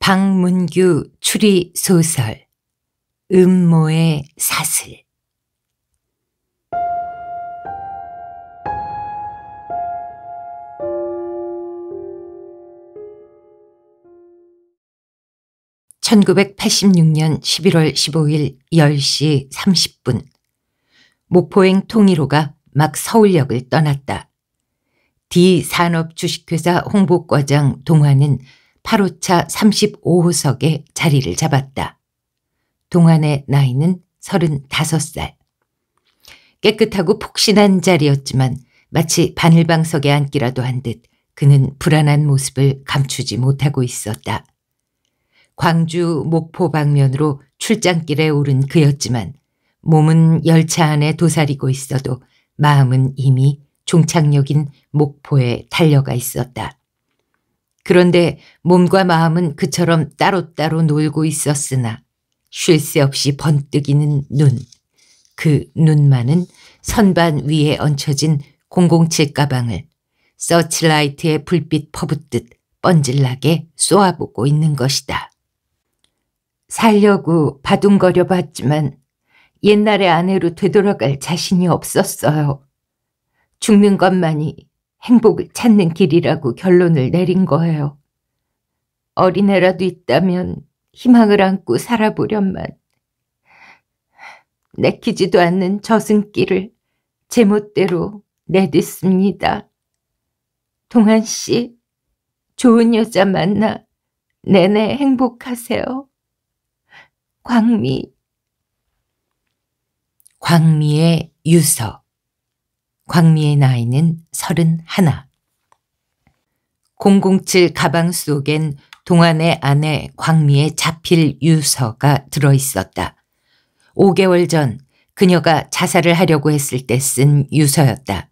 박문규 추리소설 음모의 사슬 (1986년 11월 15일 10시 30분) 목포행 통일호가 막 서울역을 떠났다. D산업주식회사 홍보과장 동화는 8호차 35호석에 자리를 잡았다. 동안의 나이는 35살. 깨끗하고 폭신한 자리였지만 마치 바늘방석에 앉기라도 한 듯 그는 불안한 모습을 감추지 못하고 있었다. 광주 목포 방면으로 출장길에 오른 그였지만 몸은 열차 안에 도사리고 있어도 마음은 이미 종착역인 목포에 달려가 있었다. 그런데 몸과 마음은 그처럼 따로따로 놀고 있었으나 쉴 새 없이 번뜩이는 눈. 그 눈만은 선반 위에 얹혀진 007 가방을 서치라이트의 불빛 퍼붓듯 번질나게 쏘아보고 있는 것이다. 살려고 바둥거려 봤지만 옛날의 아내로 되돌아갈 자신이 없었어요. 죽는 것만이 행복을 찾는 길이라고 결론을 내린 거예요. 어린애라도 있다면 희망을 안고 살아보련만 내키지도 않는 저승길을 제멋대로 내딛습니다. 동한 씨, 좋은 여자 만나 내내 행복하세요. 광미 광미의 유서 광미의 나이는 31. 007 가방 속엔 동안의 아내 광미의 자필 유서가 들어있었다. 5개월 전 그녀가 자살을 하려고 했을 때 쓴 유서였다.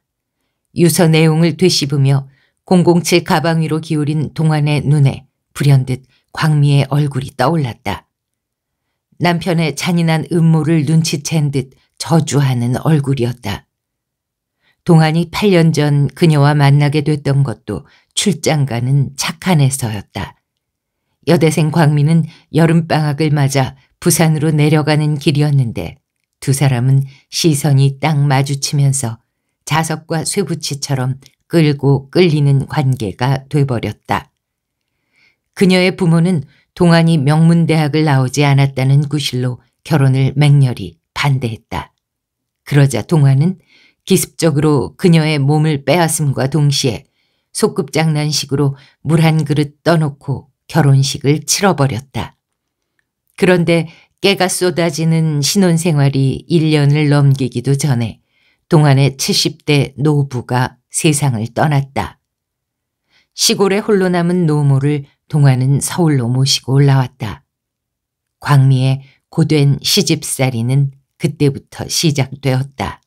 유서 내용을 되씹으며 007 가방 위로 기울인 동안의 눈에 불현듯 광미의 얼굴이 떠올랐다. 남편의 잔인한 음모를 눈치챈 듯 저주하는 얼굴이었다. 동안이 8년 전 그녀와 만나게 됐던 것도 출장 가는 착한에서였다. 여대생 광민은 여름방학을 맞아 부산으로 내려가는 길이었는데 두 사람은 시선이 딱 마주치면서 자석과 쇠붙이처럼 끌고 끌리는 관계가 돼버렸다. 그녀의 부모는 동안이 명문대학을 나오지 않았다는 구실로 결혼을 맹렬히 반대했다. 그러자 동안은 기습적으로 그녀의 몸을 빼앗음과 동시에 소급장난식으로물 한 그릇 떠놓고 결혼식을 치러버렸다. 그런데 깨가 쏟아지는 신혼생활이 1년을 넘기기도 전에 동안의 70대 노부가 세상을 떠났다. 시골에 홀로 남은 노모를 동안은 서울로 모시고 올라왔다. 광미의 고된 시집살이는 그때부터 시작되었다.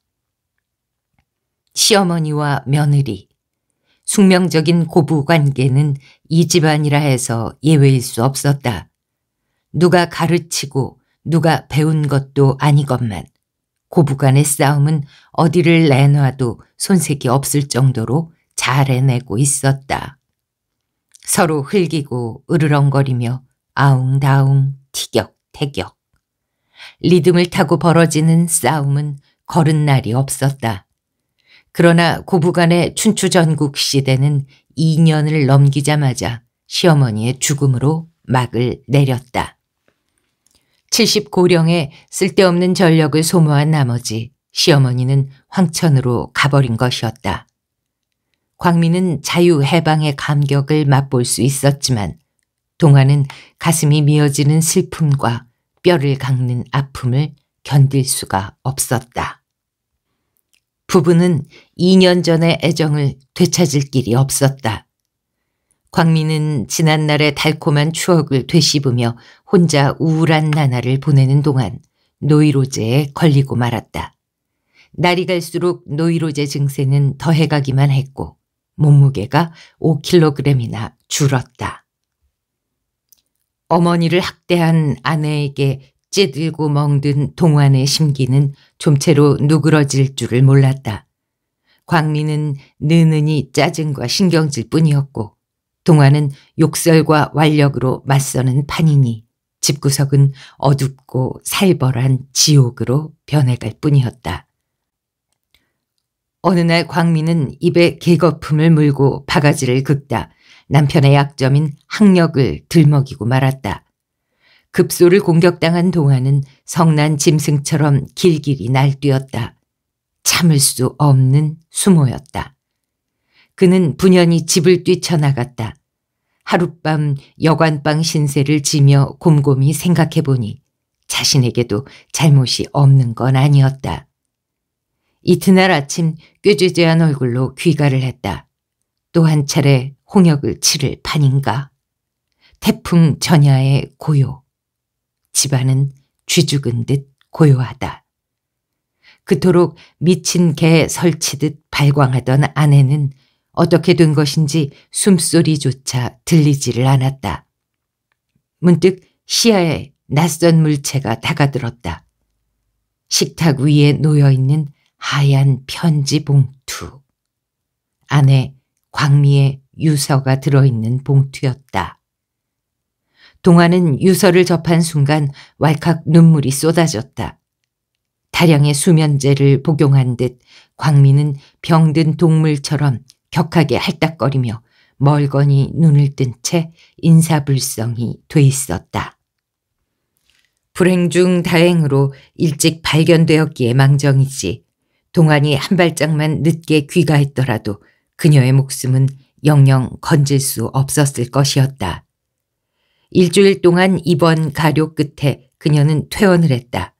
시어머니와 며느리, 숙명적인 고부 관계는 이 집안이라 해서 예외일 수 없었다. 누가 가르치고 누가 배운 것도 아니건만 고부 간의 싸움은 어디를 내놔도 손색이 없을 정도로 잘 해내고 있었다. 서로 흘기고 으르렁거리며 아웅다웅 티격태격. 리듬을 타고 벌어지는 싸움은 걸은 날이 없었다. 그러나 고부간의 춘추전국 시대는 2년을 넘기자마자 시어머니의 죽음으로 막을 내렸다. 70고령에 쓸데없는 전력을 소모한 나머지 시어머니는 황천으로 가버린 것이었다. 광민은 자유해방의 감격을 맛볼 수 있었지만 동화는 가슴이 미어지는 슬픔과 뼈를 깎는 아픔을 견딜 수가 없었다. 부부는 2년 전의 애정을 되찾을 길이 없었다. 광민은 지난날의 달콤한 추억을 되씹으며 혼자 우울한 나날을 보내는 동안 노이로제에 걸리고 말았다. 날이 갈수록 노이로제 증세는 더해가기만 했고 몸무게가 5kg이나 줄었다. 어머니를 학대한 아내에게 찌들고 멍든 동안의 심기는 좀채로 누그러질 줄을 몰랐다. 광리는 느느니 짜증과 신경질 뿐이었고 동안은 욕설과 완력으로 맞서는 판이니 집구석은 어둡고 살벌한 지옥으로 변해갈 뿐이었다. 어느 날 광민은 입에 개거품을 물고 바가지를 긁다 남편의 약점인 학력을 들먹이고 말았다. 급소를 공격당한 동안은 성난 짐승처럼 길길이 날뛰었다. 참을 수 없는 수모였다. 그는 분연히 집을 뛰쳐나갔다. 하룻밤 여관방 신세를 지며 곰곰이 생각해보니 자신에게도 잘못이 없는 건 아니었다. 이튿날 아침 꾀죄죄한 얼굴로 귀가를 했다. 또 한 차례 홍역을 치를 판인가. 태풍 전야의 고요. 집안은 쥐죽은 듯 고요하다. 그토록 미친 개 설치듯 발광하던 아내는 어떻게 된 것인지 숨소리조차 들리지를 않았다. 문득 시야에 낯선 물체가 다가들었다. 식탁 위에 놓여있는 하얀 편지 봉투. 안에 광미의 유서가 들어있는 봉투였다. 동화는 유서를 접한 순간 왈칵 눈물이 쏟아졌다. 다량의 수면제를 복용한 듯광미는 병든 동물처럼 격하게 핥딱거리며 멀거니 눈을 뜬 채 인사불성이 돼 있었다. 불행 중 다행으로 일찍 발견되었기에 망정이지 동안이 한 발짝만 늦게 귀가했더라도 그녀의 목숨은 영영 건질 수 없었을 것이었다. 일주일 동안 입원 가료 끝에 그녀는 퇴원을 했다.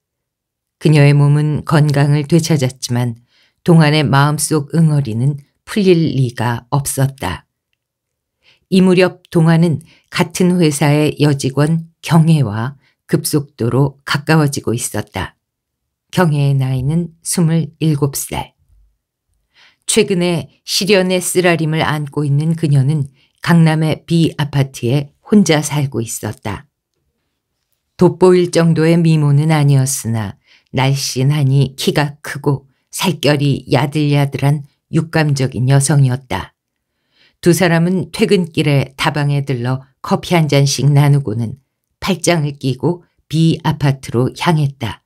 그녀의 몸은 건강을 되찾았지만 동안의 마음속 응어리는 풀릴 리가 없었다. 이 무렵 동안은 같은 회사의 여직원 경혜와 급속도로 가까워지고 있었다. 경혜의 나이는 27살. 최근에 시련의 쓰라림을 안고 있는 그녀는 강남의 B 아파트에 혼자 살고 있었다. 돋보일 정도의 미모는 아니었으나 날씬하니 키가 크고 살결이 야들야들한 육감적인 여성이었다. 두 사람은 퇴근길에 다방에 들러 커피 한 잔씩 나누고는 팔짱을 끼고 B 아파트로 향했다.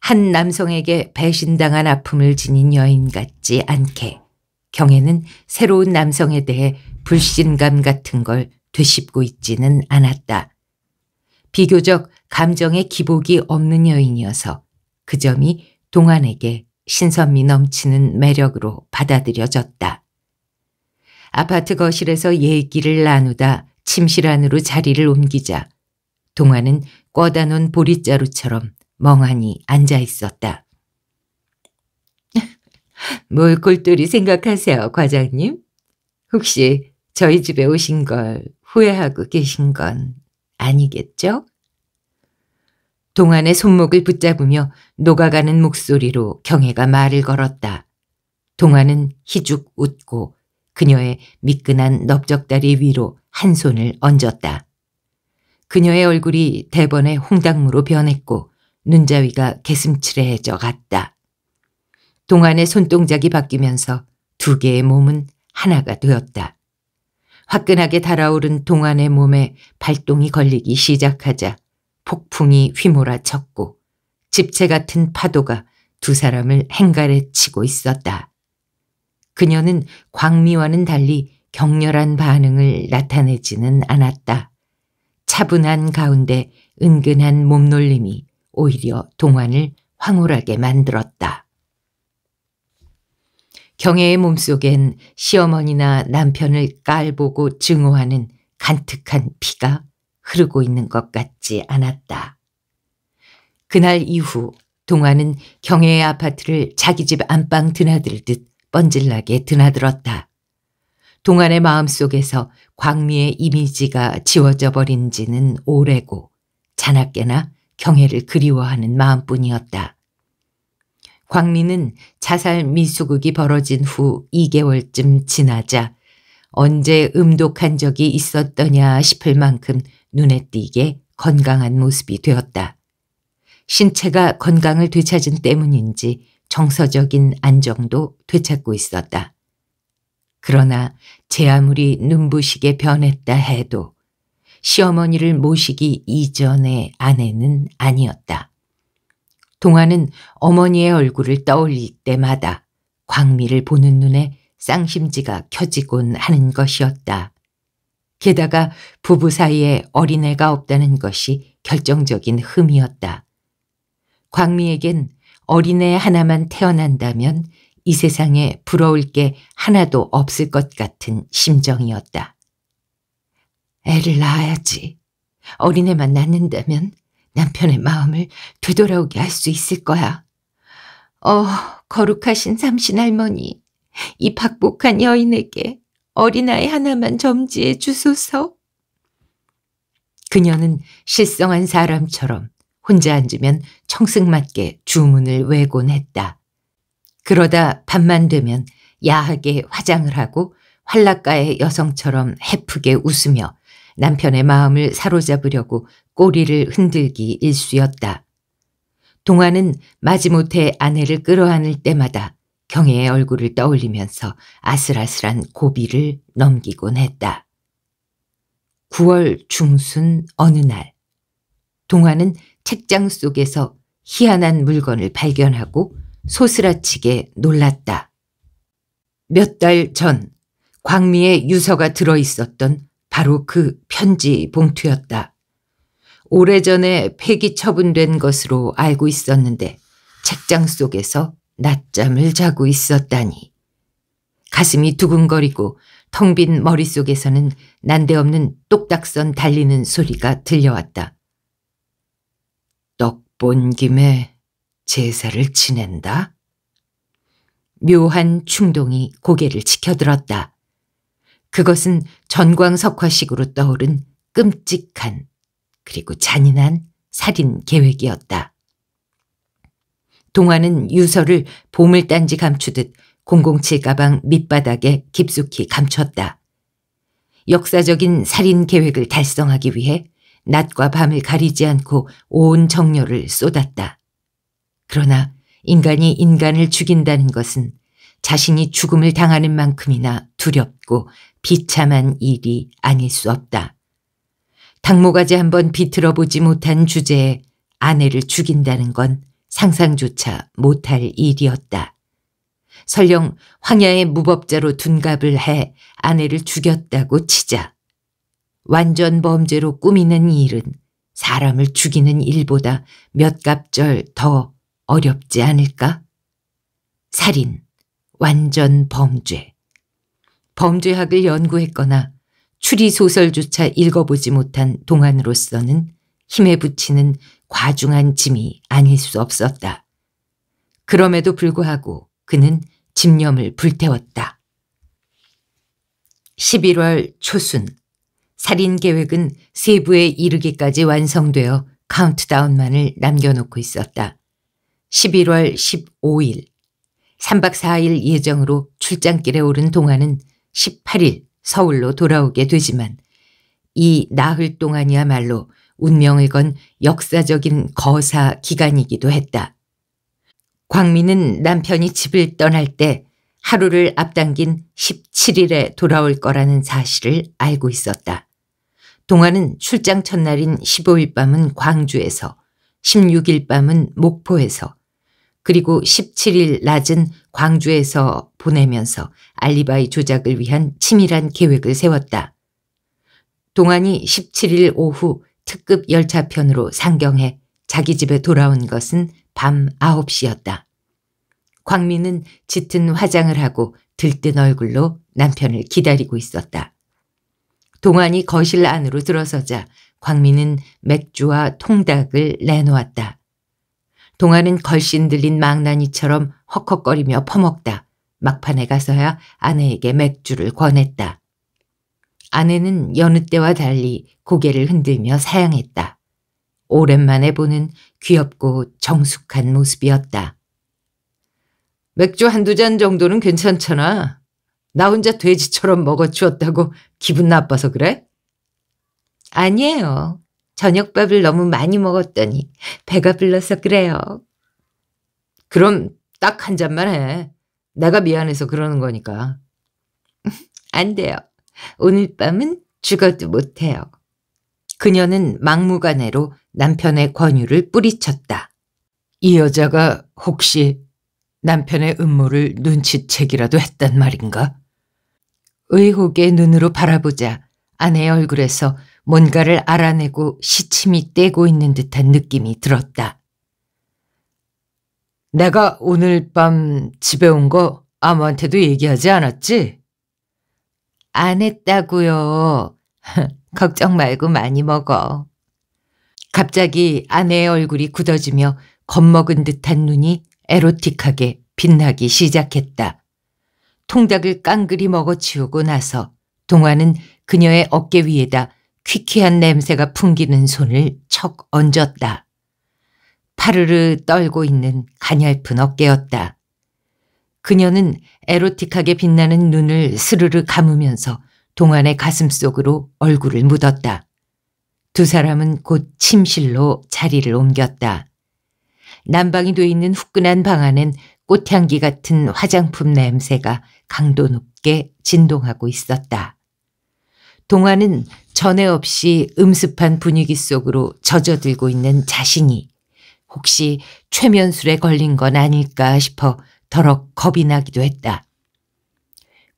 한 남성에게 배신당한 아픔을 지닌 여인 같지 않게 경혜는 새로운 남성에 대해 불신감 같은 걸 되씹고 있지는 않았다. 비교적 감정의 기복이 없는 여인이어서 그 점이 동안에게 신선미 넘치는 매력으로 받아들여졌다. 아파트 거실에서 얘기를 나누다 침실 안으로 자리를 옮기자 동안은 꿔다 놓은 보릿자루처럼 멍하니 앉아 있었다. 뭘 꼴뚜리 생각하세요, 과장님? 혹시 저희 집에 오신 걸 후회하고 계신 건 아니겠죠? 동안의 손목을 붙잡으며 녹아가는 목소리로 경혜가 말을 걸었다. 동안은 희죽 웃고 그녀의 미끈한 넓적다리 위로 한 손을 얹었다. 그녀의 얼굴이 대번에 홍당무로 변했고 눈자위가 개슴츠레해져 갔다. 동안의 손동작이 바뀌면서 두 개의 몸은 하나가 되었다. 화끈하게 달아오른 동안의 몸에 발동이 걸리기 시작하자 폭풍이 휘몰아쳤고 집채 같은 파도가 두 사람을 행가래 치고 있었다. 그녀는 광미와는 달리 격렬한 반응을 나타내지는 않았다. 차분한 가운데 은근한 몸놀림이 오히려 동안을 황홀하게 만들었다. 경혜의 몸속엔 시어머니나 남편을 깔보고 증오하는 간특한 피가 흐르고 있는 것 같지 않았다. 그날 이후 동화는 경혜의 아파트를 자기 집 안방 드나들듯 번질나게 드나들었다. 동안의 마음속에서 광미의 이미지가 지워져 버린 지는 오래고 자나깨나 경혜를 그리워하는 마음뿐이었다. 광리는 자살 미수극이 벌어진 후 2개월쯤 지나자 언제 음독한 적이 있었더냐 싶을 만큼 눈에 띄게 건강한 모습이 되었다. 신체가 건강을 되찾은 때문인지 정서적인 안정도 되찾고 있었다. 그러나 제 아무리 눈부시게 변했다 해도 시어머니를 모시기 이전의 아내는 아니었다. 동화는 어머니의 얼굴을 떠올릴 때마다 광미를 보는 눈에 쌍심지가 켜지곤 하는 것이었다. 게다가 부부 사이에 어린애가 없다는 것이 결정적인 흠이었다. 광미에겐 어린애 하나만 태어난다면 이 세상에 부러울 게 하나도 없을 것 같은 심정이었다. 애를 낳아야지. 어린애만 낳는다면 남편의 마음을 되돌아오게 할 수 있을 거야. 어, 거룩하신 삼신 할머니, 이 박복한 여인에게 어린아이 하나만 점지해 주소서. 그녀는 실성한 사람처럼 혼자 앉으면 청승맞게 주문을 외곤 했다. 그러다 밤만 되면 야하게 화장을 하고 활락가의 여성처럼 해프게 웃으며 남편의 마음을 사로잡으려고 꼬리를 흔들기 일쑤였다. 동화는 마지못해 아내를 끌어안을 때마다 경혜의 얼굴을 떠올리면서 아슬아슬한 고비를 넘기곤 했다. 9월 중순 어느 날 동화는 책장 속에서 희한한 물건을 발견하고 소스라치게 놀랐다. 몇 달 전 광미의 유서가 들어있었던 바로 그 편지 봉투였다. 오래전에 폐기 처분된 것으로 알고 있었는데 책장 속에서 낮잠을 자고 있었다니. 가슴이 두근거리고 텅 빈 머릿속에서는 난데없는 똑딱선 달리는 소리가 들려왔다. 떡 본 김에 제사를 지낸다? 묘한 충동이 고개를 치켜들었다. 그것은 전광석화식으로 떠오른 끔찍한 그리고 잔인한 살인 계획이었다. 동화는 유서를 보물단지 감추듯 007 가방 밑바닥에 깊숙이 감췄다. 역사적인 살인 계획을 달성하기 위해 낮과 밤을 가리지 않고 온 정열을 쏟았다. 그러나 인간이 인간을 죽인다는 것은 자신이 죽음을 당하는 만큼이나 두렵고 비참한 일이 아닐 수 없다. 당모가지 한번 비틀어 보지 못한 주제에 아내를 죽인다는 건 상상조차 못할 일이었다. 설령 황야의 무법자로 둔갑을 해 아내를 죽였다고 치자. 완전 범죄로 꾸미는 일은 사람을 죽이는 일보다 몇 갑절 더 어렵지 않을까? 살인, 완전 범죄. 범죄학을 연구했거나 추리소설조차 읽어보지 못한 동안으로서는 힘에 부치는 과중한 짐이 아닐 수 없었다. 그럼에도 불구하고 그는 집념을 불태웠다. 11월 초순 살인 계획은 세부에 이르기까지 완성되어 카운트다운만을 남겨놓고 있었다. 11월 15일 3박 4일 예정으로 출장길에 오른 동안은 18일 서울로 돌아오게 되지만 이 나흘 동안이야말로 운명의건 역사적인 거사 기간이기도 했다. 광민은 남편이 집을 떠날 때 하루를 앞당긴 17일에 돌아올 거라는 사실을 알고 있었다. 동안은 출장 첫날인 15일 밤은 광주에서 16일 밤은 목포에서 그리고 17일 낮은 광주에서 보내면서 알리바이 조작을 위한 치밀한 계획을 세웠다. 동안이 17일 오후 특급 열차편으로 상경해 자기 집에 돌아온 것은 밤 9시였다. 광민은 짙은 화장을 하고 들뜬 얼굴로 남편을 기다리고 있었다. 동안이 거실 안으로 들어서자 광민은 맥주와 통닭을 내놓았다. 동화는 걸신 들린 망나니처럼 헉헉거리며 퍼먹다 막판에 가서야 아내에게 맥주를 권했다. 아내는 여느 때와 달리 고개를 흔들며 사양했다. 오랜만에 보는 귀엽고 정숙한 모습이었다. 맥주 한두 잔 정도는 괜찮잖아. 나 혼자 돼지처럼 먹어주었다고 기분 나빠서 그래? 아니에요. 저녁밥을 너무 많이 먹었더니 배가 불러서 그래요. 그럼 딱 한 잔만 해. 내가 미안해서 그러는 거니까. 안 돼요. 오늘 밤은 죽어도 못해요. 그녀는 막무가내로 남편의 권유를 뿌리쳤다. 이 여자가 혹시 남편의 음모를 눈치채기라도 했단 말인가? 의혹의 눈으로 바라보자 아내의 얼굴에서 뭔가를 알아내고 시침이 떼고 있는 듯한 느낌이 들었다. 내가 오늘 밤 집에 온 거 아무한테도 얘기하지 않았지? 안 했다고요. 걱정 말고 많이 먹어. 갑자기 아내의 얼굴이 굳어지며 겁먹은 듯한 눈이 에로틱하게 빛나기 시작했다. 통닭을 깡그리 먹어치우고 나서 동화는 그녀의 어깨 위에다 퀴퀴한 냄새가 풍기는 손을 척 얹었다. 파르르 떨고 있는 가냘픈 어깨였다. 그녀는 에로틱하게 빛나는 눈을 스르르 감으면서 동안의 가슴 속으로 얼굴을 묻었다. 두 사람은 곧 침실로 자리를 옮겼다. 난방이 돼 있는 후끈한 방 안엔 꽃향기 같은 화장품 냄새가 강도 높게 진동하고 있었다. 동화는 전에 없이 음습한 분위기 속으로 젖어들고 있는 자신이 혹시 최면술에 걸린 건 아닐까 싶어 더럭 겁이 나기도 했다.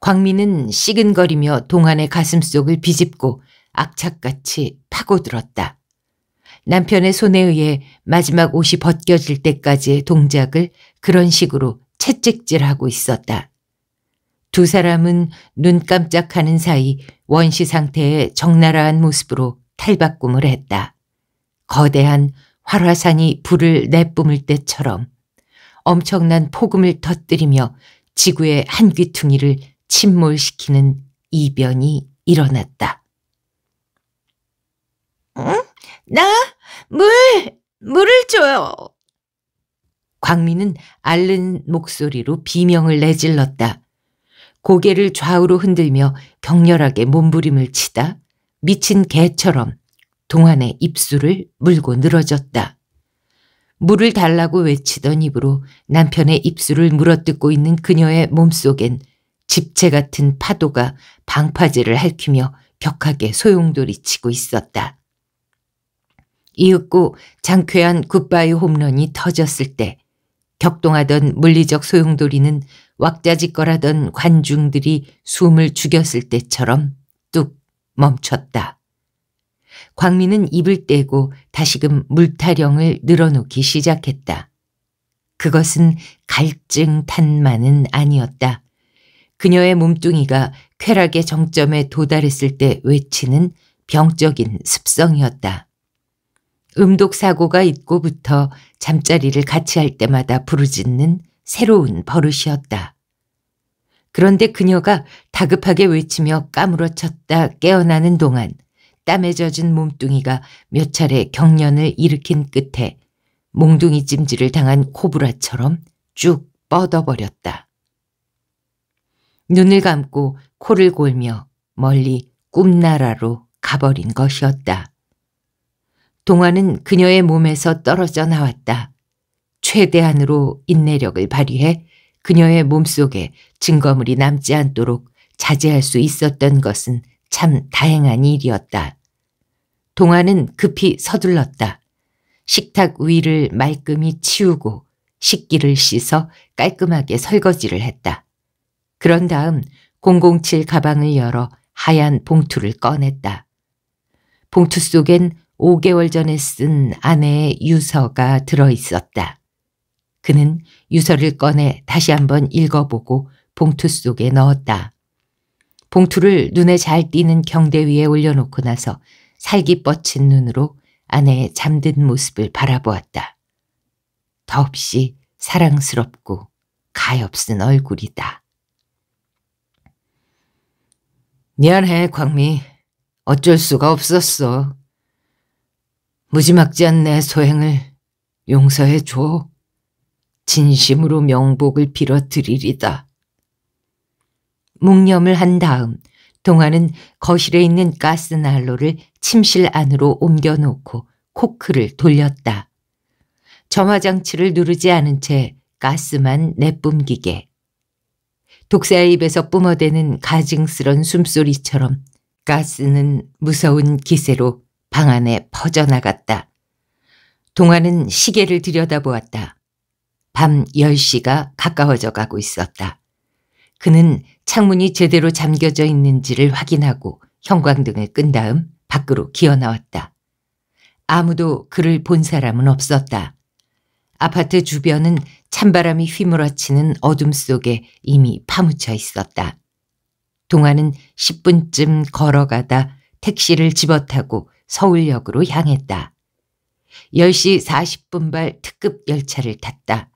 광민은 시근거리며 동안의 가슴 속을 비집고 악착같이 파고들었다. 남편의 손에 의해 마지막 옷이 벗겨질 때까지의 동작을 그런 식으로 채찍질하고 있었다. 두 사람은 눈 깜짝하는 사이 원시 상태의 적나라한 모습으로 탈바꿈을 했다. 거대한 활화산이 불을 내뿜을 때처럼 엄청난 폭음을 터뜨리며 지구의 한 귀퉁이를 침몰시키는 이변이 일어났다. 응? 나? 물! 물을 줘요! 광미는 앓는 목소리로 비명을 내질렀다. 고개를 좌우로 흔들며 격렬하게 몸부림을 치다 미친 개처럼 동안의 입술을 물고 늘어졌다. 물을 달라고 외치던 입으로 남편의 입술을 물어뜯고 있는 그녀의 몸속엔 집채 같은 파도가 방파제를 핥히며 격하게 소용돌이치고 있었다. 이윽고 장쾌한 굿바이 홈런이 터졌을 때 격동하던 물리적 소용돌이는 왁자지껄하던 관중들이 숨을 죽였을 때처럼 뚝 멈췄다. 광민은 입을 떼고 다시금 물타령을 늘어놓기 시작했다. 그것은 갈증 탄만은 아니었다. 그녀의 몸뚱이가 쾌락의 정점에 도달했을 때 외치는 병적인 습성이었다. 음독사고가 있고부터 잠자리를 같이 할 때마다 부르짖는 새로운 버릇이었다. 그런데 그녀가 다급하게 외치며 까무러쳤다 깨어나는 동안 땀에 젖은 몸뚱이가 몇 차례 경련을 일으킨 끝에 몽둥이 찜질을 당한 코브라처럼 쭉 뻗어버렸다. 눈을 감고 코를 골며 멀리 꿈나라로 가버린 것이었다. 동화는 그녀의 몸에서 떨어져 나왔다. 최대한으로 인내력을 발휘해 그녀의 몸속에 증거물이 남지 않도록 자제할 수 있었던 것은 참 다행한 일이었다. 동화는 급히 서둘렀다. 식탁 위를 말끔히 치우고 식기를 씻어 깔끔하게 설거지를 했다. 그런 다음 007 가방을 열어 하얀 봉투를 꺼냈다. 봉투 속엔 5개월 전에 쓴 아내의 유서가 들어있었다. 그는 유서를 꺼내 다시 한번 읽어보고 봉투 속에 넣었다. 봉투를 눈에 잘 띄는 경대 위에 올려놓고 나서 살기 뻗친 눈으로 아내의 잠든 모습을 바라보았다. 더없이 사랑스럽고 가엾은 얼굴이다. 미안해, 광미. 어쩔 수가 없었어. 무지막지한 내 소행을 용서해 줘. 진심으로 명복을 빌어드리리다. 묵념을 한 다음 동화는 거실에 있는 가스난로를 침실 안으로 옮겨놓고 코크를 돌렸다. 점화장치를 누르지 않은 채 가스만 내뿜기게. 독사의 입에서 뿜어대는 가증스런 숨소리처럼 가스는 무서운 기세로 방 안에 퍼져나갔다. 동화는 시계를 들여다보았다. 밤 10시가 가까워져 가고 있었다. 그는 창문이 제대로 잠겨져 있는지를 확인하고 형광등을 끈 다음 밖으로 기어나왔다. 아무도 그를 본 사람은 없었다. 아파트 주변은 찬바람이 휘몰아치는 어둠 속에 이미 파묻혀 있었다. 동안은 10분쯤 걸어가다 택시를 집어타고 서울역으로 향했다. 10시 40분발 특급 열차를 탔다.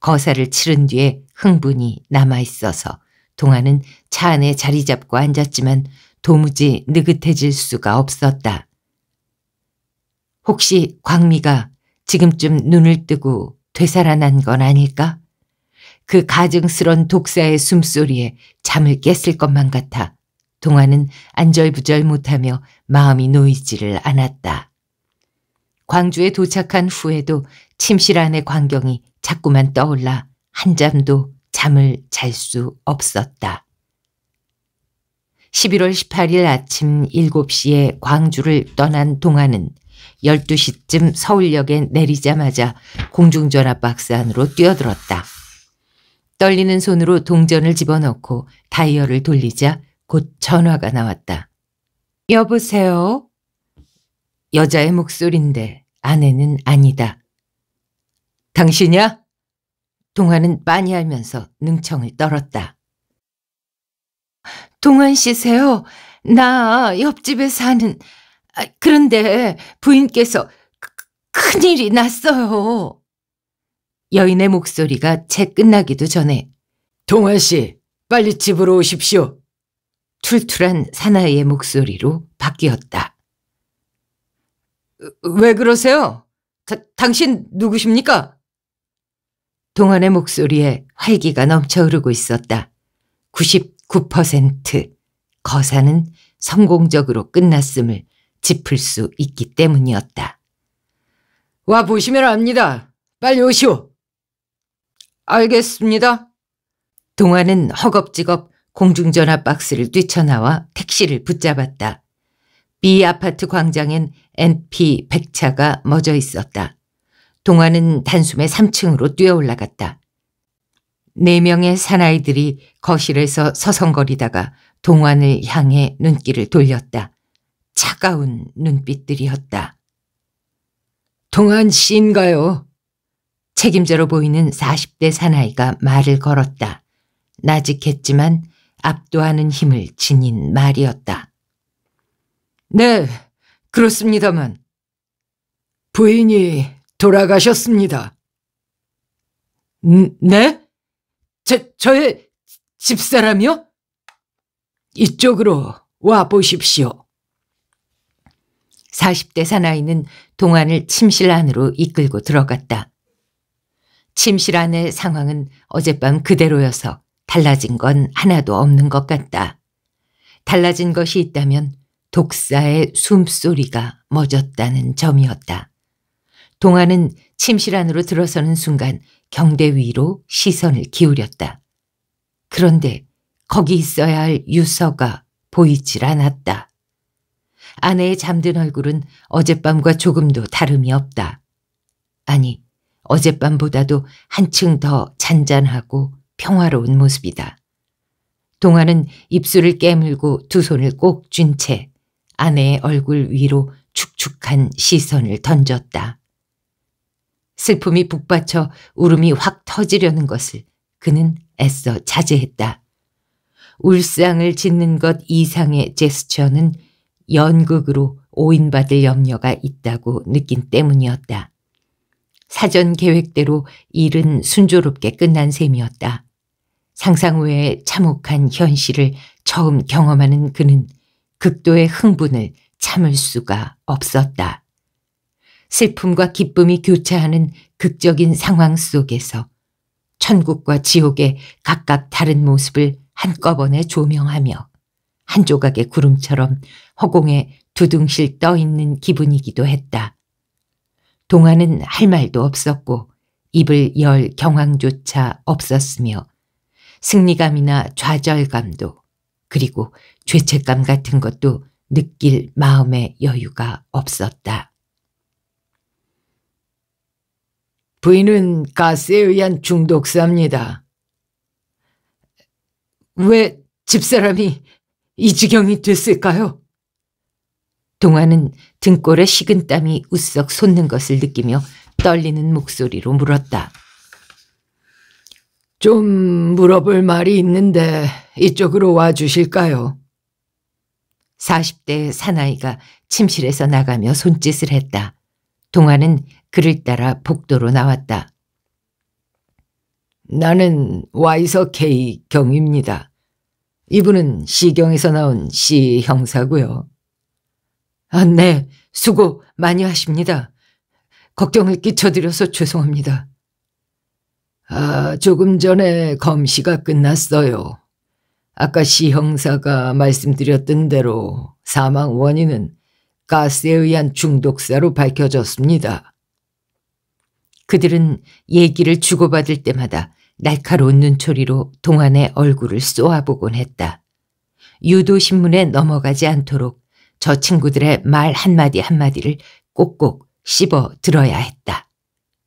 거사를 치른 뒤에 흥분이 남아있어서 동안은차 안에 자리 잡고 앉았지만 도무지 느긋해질 수가 없었다. 혹시 광미가 지금쯤 눈을 뜨고 되살아난 건 아닐까? 그 가증스런 독사의 숨소리에 잠을 깼을 것만 같아 동안은 안절부절 못하며 마음이 놓이지를 않았다. 광주에 도착한 후에도 침실 안의 광경이 자꾸만 떠올라 한잠도 잠을 잘 수 없었다. 11월 18일 아침 7시에 광주를 떠난 동안은 12시쯤 서울역에 내리자마자 공중전화 박스 안으로 뛰어들었다. 떨리는 손으로 동전을 집어넣고 다이얼을 돌리자 곧 전화가 나왔다. 여보세요? 여자의 목소리인데 아내는 아니다. 당신이야? 동화는 빤히 알면서 능청을 떨었다. 동환 씨세요? 나 옆집에 사는 아, 그런데 부인께서 큰일이 났어요. 여인의 목소리가 채 끝나기도 전에 동환 씨 빨리 집으로 오십시오. 툴툴한 사나이의 목소리로 바뀌었다. 왜 그러세요? 다, 당신 누구십니까? 동안의 목소리에 활기가 넘쳐 흐르고 있었다. 99% 거사는 성공적으로 끝났음을 짚을 수 있기 때문이었다. 와 보시면 압니다. 빨리 오시오. 알겠습니다. 동안은 허겁지겁 공중전화 박스를 뛰쳐나와 택시를 붙잡았다. B 아파트 광장엔 NP 1 0 0차가 멎어 있었다. 동화는 단숨에 3층으로 뛰어 올라갔다. 네 명의 사나이들이 거실에서 서성거리다가 동환을 향해 눈길을 돌렸다. 차가운 눈빛들이었다. 동환 씨인가요? 책임자로 보이는 40대 사나이가 말을 걸었다. 나직했지만 압도하는 힘을 지닌 말이었다. 네, 그렇습니다만 부인이 돌아가셨습니다. 음, 네? 제, 저의 집사람이요? 이쪽으로 와 보십시오. 40대 사나이는 동안을 침실 안으로 이끌고 들어갔다. 침실 안의 상황은 어젯밤 그대로여서 달라진 건 하나도 없는 것 같다. 달라진 것이 있다면 독사의 숨소리가 멎었다는 점이었다. 동화는 침실 안으로 들어서는 순간 경대 위로 시선을 기울였다. 그런데 거기 있어야 할 유서가 보이질 않았다. 아내의 잠든 얼굴은 어젯밤과 조금도 다름이 없다. 아니, 어젯밤보다도 한층 더 잔잔하고 평화로운 모습이다. 동화는 입술을 깨물고 두 손을 꼭쥔채 아내의 얼굴 위로 축축한 시선을 던졌다. 슬픔이 북받쳐 울음이 확 터지려는 것을 그는 애써 자제했다. 울상을 짓는 것 이상의 제스처는 연극으로 오인받을 염려가 있다고 느낀 때문이었다. 사전 계획대로 일은 순조롭게 끝난 셈이었다. 상상 외에 참혹한 현실을 처음 경험하는 그는 극도의 흥분을 참을 수가 없었다. 슬픔과 기쁨이 교차하는 극적인 상황 속에서 천국과 지옥의 각각 다른 모습을 한꺼번에 조명하며 한 조각의 구름처럼 허공에 두둥실 떠 있는 기분이기도 했다. 동화는 할 말도 없었고 입을 열 경황조차 없었으며 승리감이나 좌절감도 그리고 죄책감 같은 것도 느낄 마음의 여유가 없었다. 부인은 가스에 의한 중독사입니다. 왜 집사람이 이 지경이 됐을까요? 동화는 등골에 식은땀이 우석 솟는 것을 느끼며 떨리는 목소리로 물었다. 좀 물어볼 말이 있는데 이쪽으로 와 주실까요? 40대 사나이가 침실에서 나가며 손짓을 했다. 동화는 그를 따라 복도로 나왔다. 나는 와이서 K 경입니다. 이분은 시경에서 나온 C 형사고요. 아, 네, 수고 많이 하십니다. 걱정을 끼쳐드려서 죄송합니다. 아, 조금 전에 검시가 끝났어요. 아까 시 형사가 말씀드렸던 대로 사망 원인은 가스에 의한 중독사로 밝혀졌습니다. 그들은 얘기를 주고받을 때마다 날카로운 눈초리로 동안의 얼굴을 쏘아보곤 했다. 유도신문에 넘어가지 않도록 저 친구들의 말 한마디 한마디를 꼭꼭 씹어 들어야 했다.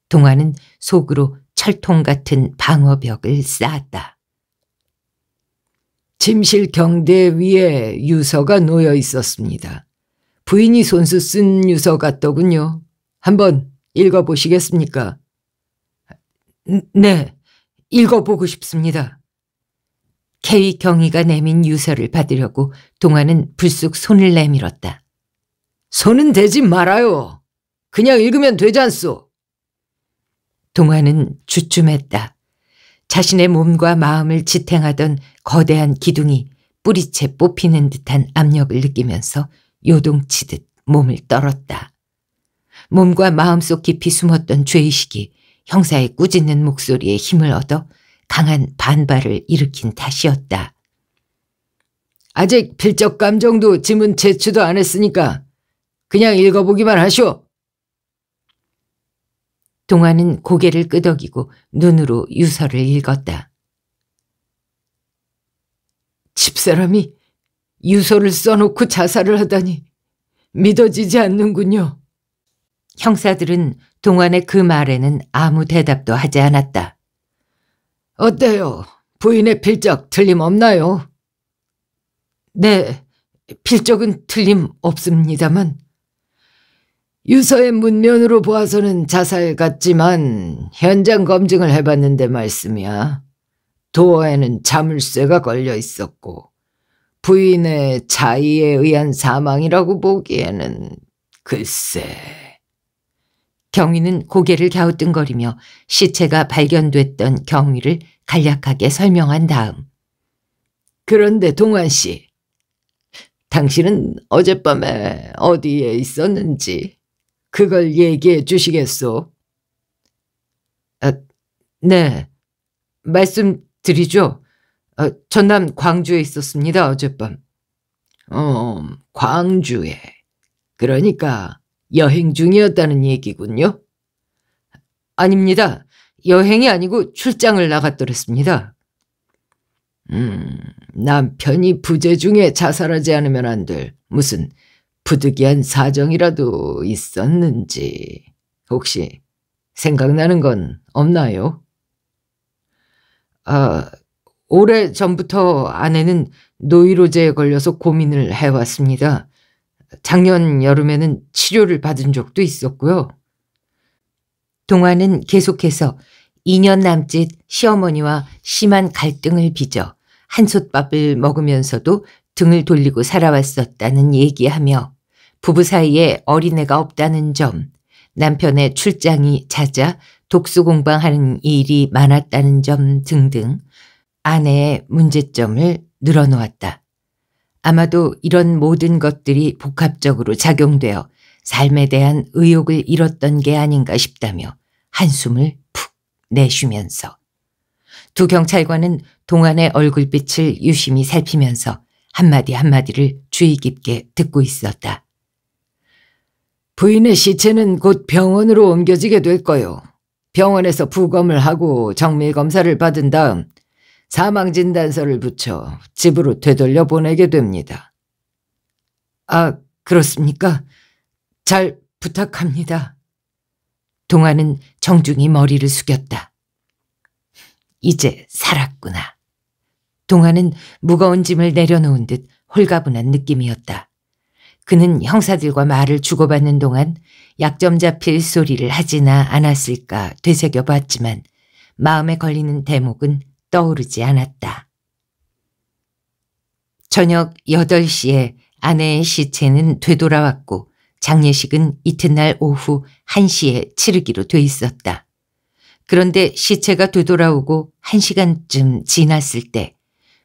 동안은 속으로 철통 같은 방어벽을 쌓았다. 침실 경대 위에 유서가 놓여 있었습니다. 부인이 손수 쓴 유서 같더군요. 한번 읽어보시겠습니까? 음, 네, 읽어보고 싶습니다. 케이 경이가 내민 유서를 받으려고 동안은 불쑥 손을 내밀었다. 손은 대지 말아요. 그냥 읽으면 되지 않소. 동화는 주춤했다. 자신의 몸과 마음을 지탱하던 거대한 기둥이 뿌리채 뽑히는 듯한 압력을 느끼면서 요동치듯 몸을 떨었다. 몸과 마음속 깊이 숨었던 죄의식이 형사의 꾸짖는 목소리에 힘을 얻어 강한 반발을 일으킨 탓이었다. 아직 필적 감정도 지문 제출도 안 했으니까 그냥 읽어보기만 하쇼. 동화는 고개를 끄덕이고 눈으로 유서를 읽었다. 집사람이 유서를 써놓고 자살을 하다니 믿어지지 않는군요. 형사들은 동안의 그 말에는 아무 대답도 하지 않았다. 어때요? 부인의 필적 틀림없나요? 네, 필적은 틀림없습니다만 유서의 문면으로 보아서는 자살 같지만 현장 검증을 해봤는데 말씀이야. 도어에는 자물쇠가 걸려 있었고 부인의 자의에 의한 사망이라고 보기에는 글쎄. 경위는 고개를 갸우뚱거리며 시체가 발견됐던 경위를 간략하게 설명한 다음 그런데 동환 씨, 당신은 어젯밤에 어디에 있었는지 그걸 얘기해 주시겠소? 아, 네. 말씀드리죠. 아, 전남 광주에 있었습니다, 어젯밤. 어, 광주에. 그러니까 여행 중이었다는 얘기군요. 아닙니다. 여행이 아니고 출장을 나갔더랬습니다. 음, 남편이 부재 중에 자살하지 않으면 안 될 무슨 부득이한 사정이라도 있었는지 혹시 생각나는 건 없나요? 아, 오래 전부터 아내는 노이로제에 걸려서 고민을 해왔습니다. 작년 여름에는 치료를 받은 적도 있었고요. 동화는 계속해서 2년 남짓 시어머니와 심한 갈등을 빚어 한솥밥을 먹으면서도 등을 돌리고 살아왔었다는 얘기하며 부부 사이에 어린애가 없다는 점, 남편의 출장이 잦아 독수 공방하는 일이 많았다는 점 등등 아내의 문제점을 늘어놓았다. 아마도 이런 모든 것들이 복합적으로 작용되어 삶에 대한 의욕을 잃었던 게 아닌가 싶다며 한숨을 푹 내쉬면서 두 경찰관은 동안의 얼굴빛을 유심히 살피면서 한마디 한마디를 주의 깊게 듣고 있었다. 부인의 시체는 곧 병원으로 옮겨지게 될 거요. 병원에서 부검을 하고 정밀검사를 받은 다음 사망진단서를 붙여 집으로 되돌려 보내게 됩니다. 아, 그렇습니까? 잘 부탁합니다. 동화는 정중히 머리를 숙였다. 이제 살았구나. 동화는 무거운 짐을 내려놓은 듯 홀가분한 느낌이었다. 그는 형사들과 말을 주고받는 동안 약점 잡힐 소리를 하지나 않았을까 되새겨봤지만 마음에 걸리는 대목은 떠오르지 않았다. 저녁 8시에 아내의 시체는 되돌아왔고 장례식은 이튿날 오후 1시에 치르기로 돼 있었다. 그런데 시체가 되돌아오고 1시간쯤 지났을 때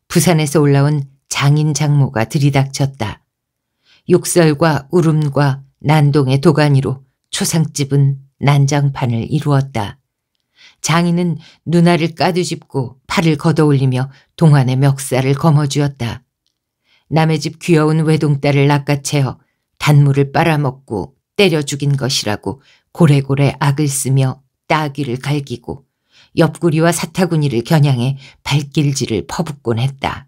부산에서 올라온 장인 장모가 들이닥쳤다. 욕설과 울음과 난동의 도가니로 초상집은 난장판을 이루었다. 장인은 누나를 까두집고 팔을 걷어올리며 동안의 멱살을 거머쥐었다. 남의 집 귀여운 외동딸을 낚아채어 단물을 빨아먹고 때려 죽인 것이라고 고래고래 악을 쓰며 따귀를 갈기고 옆구리와 사타구니를 겨냥해 발길질을 퍼붓곤 했다.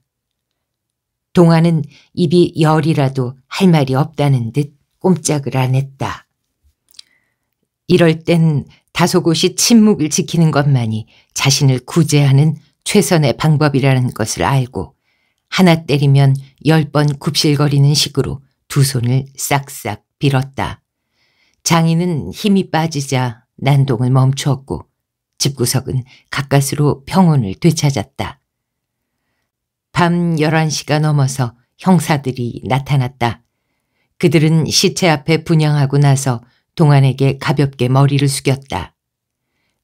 동화는 입이 열이라도 할 말이 없다는 듯 꼼짝을 안 했다. 이럴 땐 다소곳이 침묵을 지키는 것만이 자신을 구제하는 최선의 방법이라는 것을 알고 하나 때리면 열 번 굽실거리는 식으로 두 손을 싹싹 빌었다. 장인은 힘이 빠지자 난동을 멈추었고 집구석은 가까스로 병원을 되찾았다. 밤 11시가 넘어서 형사들이 나타났다. 그들은 시체 앞에 분양하고 나서 동안에게 가볍게 머리를 숙였다.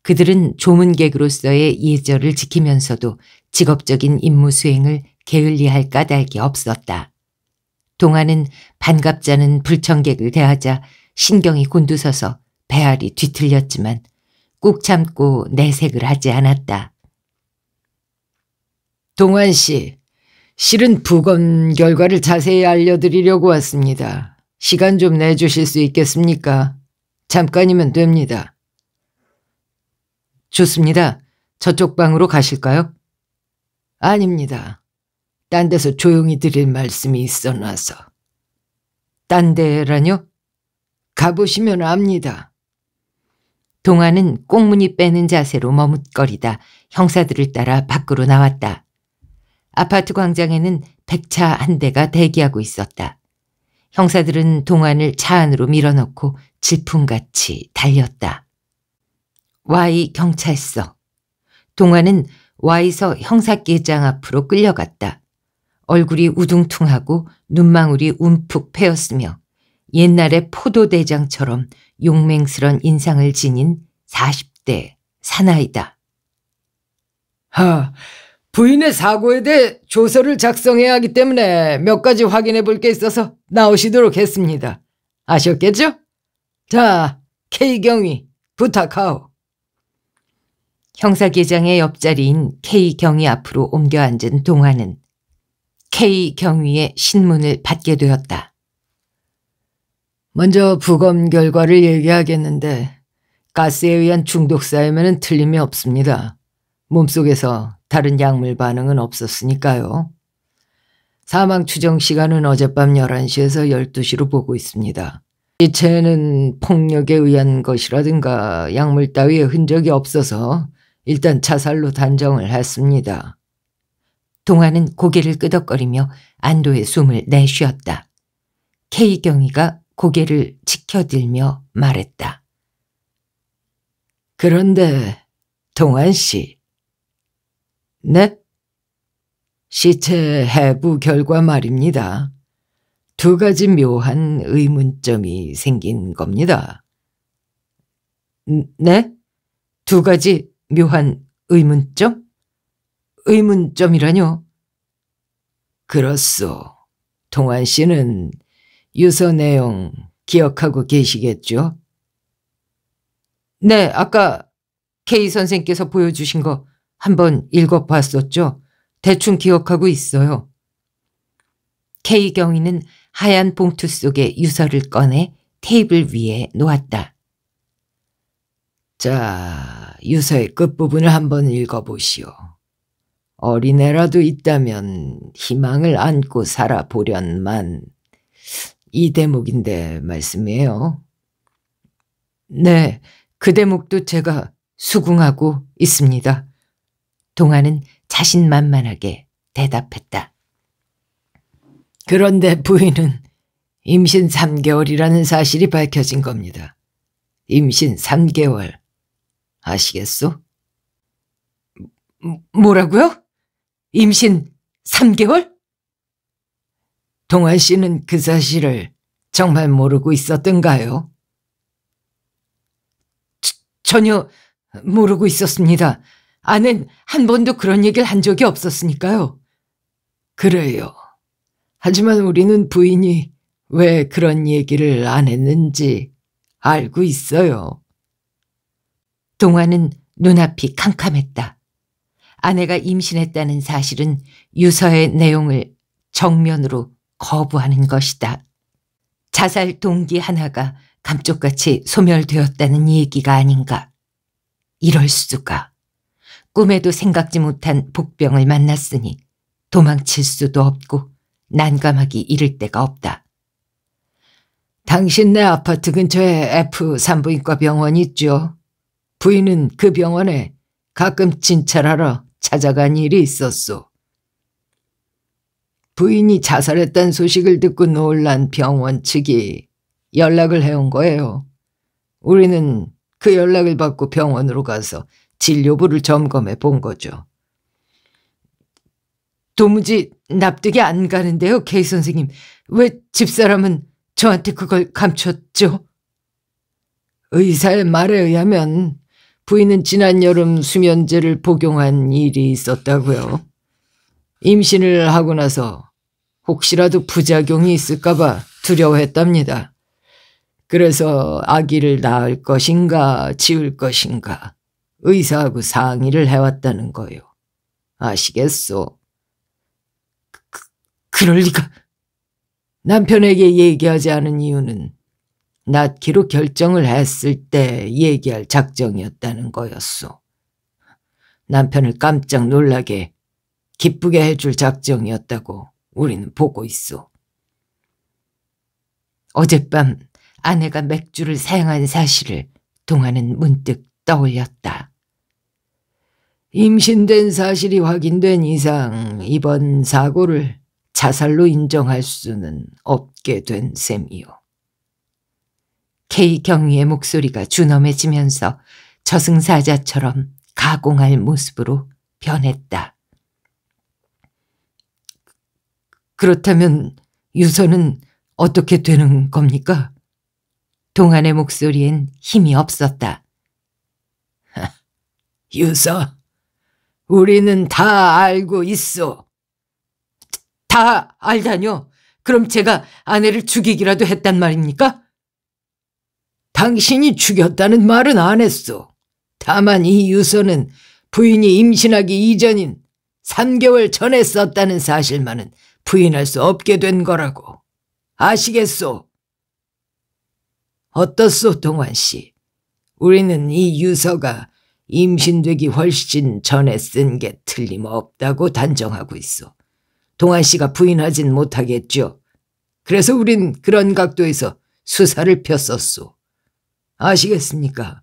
그들은 조문객으로서의 예절을 지키면서도 직업적인 임무 수행을 게을리할 까닭이 없었다. 동안은 반갑자는 불청객을 대하자 신경이 곤두서서 배알이 뒤틀렸지만 꾹 참고 내색을 하지 않았다. 동환 씨, 실은 부검 결과를 자세히 알려드리려고 왔습니다. 시간 좀 내주실 수 있겠습니까? 잠깐이면 됩니다. 좋습니다. 저쪽 방으로 가실까요? 아닙니다. 딴 데서 조용히 드릴 말씀이 있어 놔서. 딴 데라뇨? 가보시면 압니다. 동화는 꽁무니 빼는 자세로 머뭇거리다 형사들을 따라 밖으로 나왔다. 아파트 광장에는 백차 한 대가 대기하고 있었다. 형사들은 동안을 차 안으로 밀어넣고 질풍같이 달렸다. Y 경찰서. 동안은 Y서 형사끼장 앞으로 끌려갔다. 얼굴이 우둥퉁하고 눈망울이 움푹 패였으며 옛날의 포도대장처럼 용맹스런 인상을 지닌 40대 사나이다. 하, 부인의 사고에 대해 조서를 작성해야 하기 때문에 몇 가지 확인해 볼 게 있어서 나오시도록 했습니다. 아셨겠죠? 자, K경위 부탁하오. 형사계장의 옆자리인 K경위 앞으로 옮겨 앉은 동화는 K경위의 신문을 받게 되었다. 먼저 부검 결과를 얘기하겠는데 가스에 의한 중독 사임에는 틀림이 없습니다. 몸속에서 다른 약물 반응은 없었으니까요. 사망 추정 시간은 어젯밤 11시에서 12시로 보고 있습니다. 이체는 폭력에 의한 것이라든가 약물 따위의 흔적이 없어서 일단 자살로 단정을 했습니다. 동화는 고개를 끄덕거리며 안도의 숨을 내쉬었다. K경이가 고개를 치켜들며 말했다. 그런데 동안 씨. 네? 시체 해부 결과 말입니다. 두 가지 묘한 의문점이 생긴 겁니다. 네? 두 가지 묘한 의문점? 의문점이라뇨? 그렇소. 동환 씨는 유서 내용 기억하고 계시겠죠? 네, 아까 K 선생께서 보여주신 거 한번 읽어봤었죠? 대충 기억하고 있어요. K 경위는 하얀 봉투 속에 유서를 꺼내 테이블 위에 놓았다. 자, 유서의 끝부분을 한번 읽어보시오. 어린애라도 있다면 희망을 안고 살아보련만 이 대목인데 말씀이에요. 네, 그 대목도 제가 수긍하고 있습니다. 동아는 자신만만하게 대답했다. 그런데 부인은 임신 3개월이라는 사실이 밝혀진 겁니다. 임신 3개월. 아시겠소? 뭐, 뭐라고요? 임신 3개월? 동아 씨는 그 사실을 정말 모르고 있었던가요? 전혀 모르고 있었습니다. 아는 한 번도 그런 얘기를 한 적이 없었으니까요. 그래요. 하지만 우리는 부인이 왜 그런 얘기를 안 했는지 알고 있어요. 동화는 눈앞이 캄캄했다. 아내가 임신했다는 사실은 유서의 내용을 정면으로 거부하는 것이다. 자살 동기 하나가 감쪽같이 소멸되었다는 얘기가 아닌가. 이럴 수가. 꿈에도 생각지 못한 복병을 만났으니 도망칠 수도 없고 난감하기 이를 데가 없다. 당신 내 아파트 근처에 F 산부인과 병원 있죠. 부인은 그 병원에 가끔 진찰하러 찾아간 일이 있었소. 부인이 자살했다는 소식을 듣고 놀란 병원 측이 연락을 해온 거예요. 우리는 그 연락을 받고 병원으로 가서 진료부를 점검해 본 거죠. 도무지 납득이 안 가는데요, 케이 선생님. 왜 집사람은 저한테 그걸 감췄죠? 의사의 말에 의하면 부인은 지난 여름 수면제를 복용한 일이 있었다고요. 임신을 하고 나서 혹시라도 부작용이 있을까봐 두려워했답니다. 그래서 아기를 낳을 것인가 지을 것인가 의사하고 상의를 해왔다는 거요. 아시겠소? 그, 그 그럴 리가. 남편에게 얘기하지 않은 이유는 낳기로 결정을 했을 때 얘기할 작정이었다는 거였소. 남편을 깜짝 놀라게 기쁘게 해줄 작정이었다고 우리는 보고 있어. 어젯밤 아내가 맥주를 사용한 사실을 동안은 문득 떠올렸다. 임신된 사실이 확인된 이상 이번 사고를 자살로 인정할 수는 없게 된 셈이요. K 경위의 목소리가 준엄해지면서 저승사자처럼 가공할 모습으로 변했다. 그렇다면 유서는 어떻게 되는 겁니까? 동안의 목소리엔 힘이 없었다. 유서, 우리는 다 알고 있어. 다 알다뇨? 그럼 제가 아내를 죽이기라도 했단 말입니까? 당신이 죽였다는 말은 안 했어. 다만 이 유서는 부인이 임신하기 이전인 3개월 전에 썼다는 사실만은 부인할 수 없게 된 거라고. 아시겠소? 어떻소, 동환 씨? 우리는 이 유서가 임신되기 훨씬 전에 쓴 게 틀림없다고 단정하고 있어. 동환 씨가 부인하진 못하겠죠. 그래서 우린 그런 각도에서 수사를 폈었소. 아시겠습니까?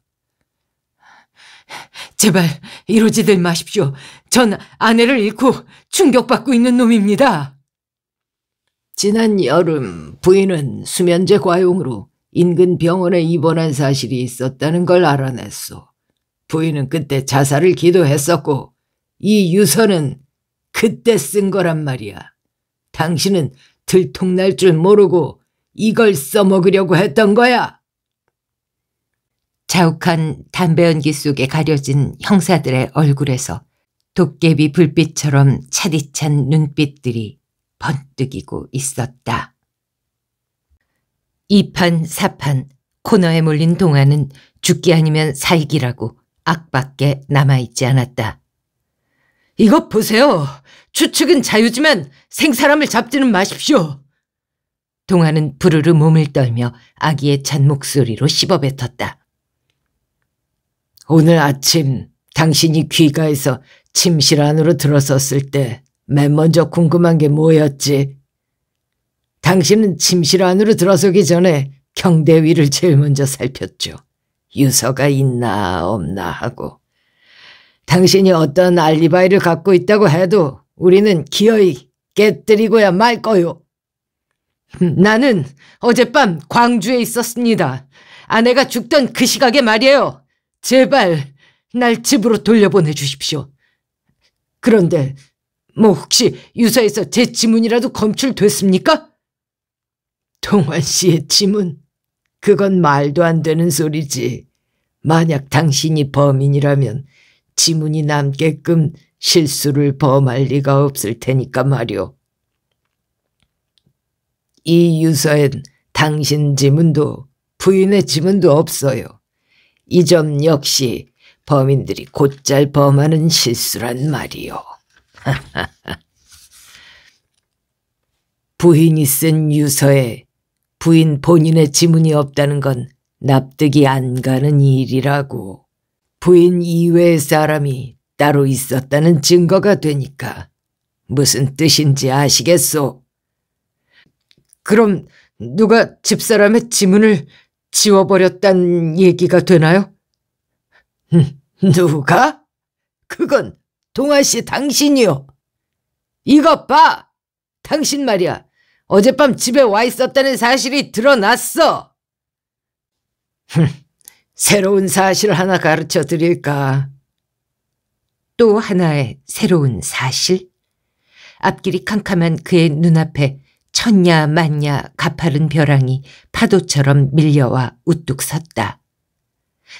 제발 이러지들 마십시오. 전 아내를 잃고 충격받고 있는 놈입니다. 지난 여름 부인은 수면제 과용으로 인근 병원에 입원한 사실이 있었다는 걸 알아냈소. 부인은 그때 자살을 기도했었고 이 유서는 그때 쓴 거란 말이야. 당신은 들통날 줄 모르고 이걸 써먹으려고 했던 거야. 자욱한 담배 연기 속에 가려진 형사들의 얼굴에서 도깨비 불빛처럼 차디찬 눈빛들이 번뜩이고 있었다. 2판, 4판 코너에 몰린 동안은 죽기 아니면 살기라고 악밖에 남아있지 않았다. 이것 보세요. 추측은 자유지만 생사람을 잡지는 마십시오. 동안은 부르르 몸을 떨며 아기의 찬 목소리로 씹어뱉었다. 오늘 아침 당신이 귀가에서 침실 안으로 들어섰을 때맨 먼저 궁금한 게 뭐였지? 당신은 침실 안으로 들어서기 전에 경대 위를 제일 먼저 살폈죠. 유서가 있나 없나 하고. 당신이 어떤 알리바이를 갖고 있다고 해도 우리는 기어이 깨뜨리고야 말 거요. 나는 어젯밤 광주에 있었습니다. 아내가 죽던 그 시각에 말이에요. 제발 날 집으로 돌려보내 주십시오. 그런데 뭐 혹시 유서에서 제 지문이라도 검출됐습니까? 동환 씨의 지문? 그건 말도 안 되는 소리지. 만약 당신이 범인이라면 지문이 남게끔 실수를 범할 리가 없을 테니까 말이오. 이 유서엔 당신 지문도 부인의 지문도 없어요. 이 점 역시 범인들이 곧잘 범하는 실수란 말이오 부인이 쓴 유서에 부인 본인의 지문이 없다는 건 납득이 안 가는 일이라고. 부인 이외의 사람이 따로 있었다는 증거가 되니까 무슨 뜻인지 아시겠소? 그럼 누가 집사람의 지문을 지워버렸단 얘기가 되나요? 누가? 그건 동아씨 당신이요. 이것 봐. 당신 말이야. 어젯밤 집에 와 있었다는 사실이 드러났어. 새로운 사실 하나 가르쳐 드릴까? 또 하나의 새로운 사실? 앞길이 캄캄한 그의 눈앞에 천냐 만냐 가파른 벼랑이 파도처럼 밀려와 우뚝 섰다.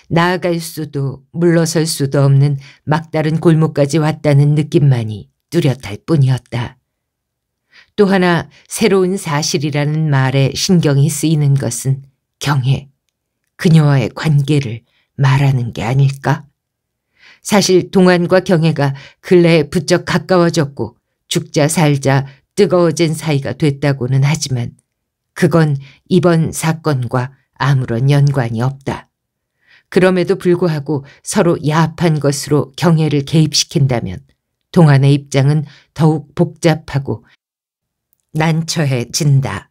나아갈 수도 물러설 수도 없는 막다른 골목까지 왔다는 느낌만이 뚜렷할 뿐이었다. 또 하나 새로운 사실이라는 말에 신경이 쓰이는 것은 경혜, 그녀와의 관계를 말하는 게 아닐까? 사실 동안과 경혜가 근래에 부쩍 가까워졌고 죽자 살자 뜨거워진 사이가 됐다고는 하지만 그건 이번 사건과 아무런 연관이 없다. 그럼에도 불구하고 서로 야합한 것으로 경애를 개입시킨다면 동안의 입장은 더욱 복잡하고 난처해진다.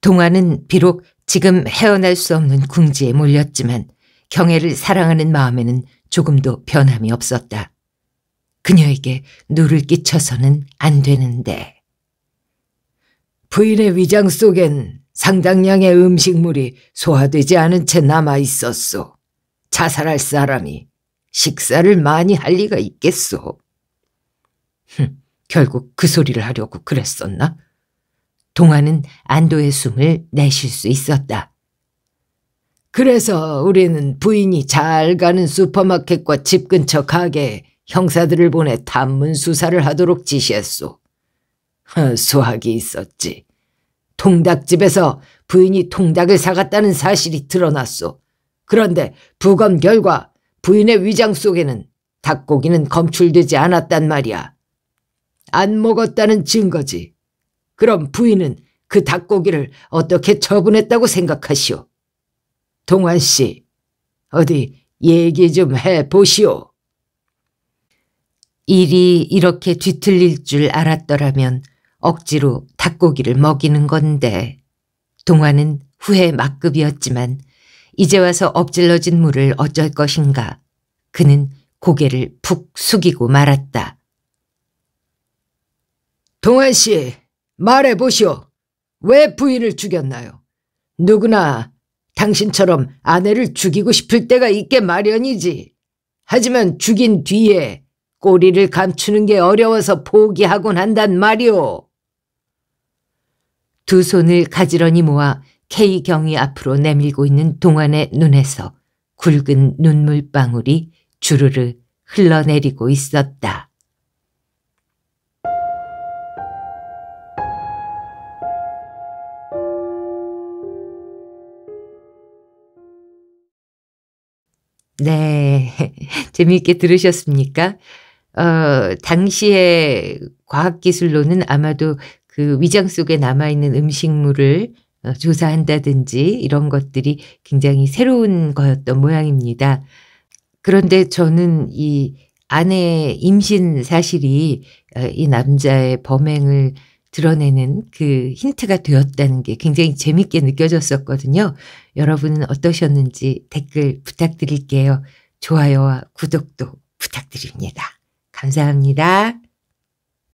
동안은 비록 지금 헤어날 수 없는 궁지에 몰렸지만 경애를 사랑하는 마음에는 조금도 변함이 없었다. 그녀에게 누를 끼쳐서는 안 되는데. 부인의 위장 속엔 상당량의 음식물이 소화되지 않은 채 남아 있었소. 자살할 사람이 식사를 많이 할 리가 있겠소. 흥, 결국 그 소리를 하려고 그랬었나? 동화는 안도의 숨을 내쉴 수 있었다. 그래서 우리는 부인이 잘 가는 슈퍼마켓과 집 근처 가게에 형사들을 보내 탐문 수사를 하도록 지시했소. 수학이 있었지. 통닭집에서 부인이 통닭을 사갔다는 사실이 드러났소. 그런데 부검 결과 부인의 위장 속에는 닭고기는 검출되지 않았단 말이야. 안 먹었다는 증거지. 그럼 부인은 그 닭고기를 어떻게 처분했다고 생각하시오? 동환 씨, 어디 얘기 좀 해보시오. 일이 이렇게 뒤틀릴 줄 알았더라면 억지로 닭고기를 먹이는 건데 동화는 후회 막급이었지만 이제 와서 엎질러진 물을 어쩔 것인가 그는 고개를 푹 숙이고 말았다. 동환 씨, 말해 보시오. 왜 부인을 죽였나요? 누구나 당신처럼 아내를 죽이고 싶을 때가 있게 마련이지. 하지만 죽인 뒤에 꼬리를 감추는 게 어려워서 포기하곤 한단 말이오. 두 손을 가지런히 모아 K경이 앞으로 내밀고 있는 동안의 눈에서 굵은 눈물방울이 주르르 흘러내리고 있었다. 네. 재미있게 들으셨습니까? 어, 당시의 과학기술로는 아마도 그 위장 속에 남아있는 음식물을 어, 조사한다든지 이런 것들이 굉장히 새로운 거였던 모양입니다. 그런데 저는 이 아내 의 임신 사실이 어, 이 남자의 범행을 드러내는 그 힌트가 되었다는 게 굉장히 재밌게 느껴졌었거든요. 여러분은 어떠셨는지 댓글 부탁드릴게요. 좋아요와 구독도 부탁드립니다. 감사합니다.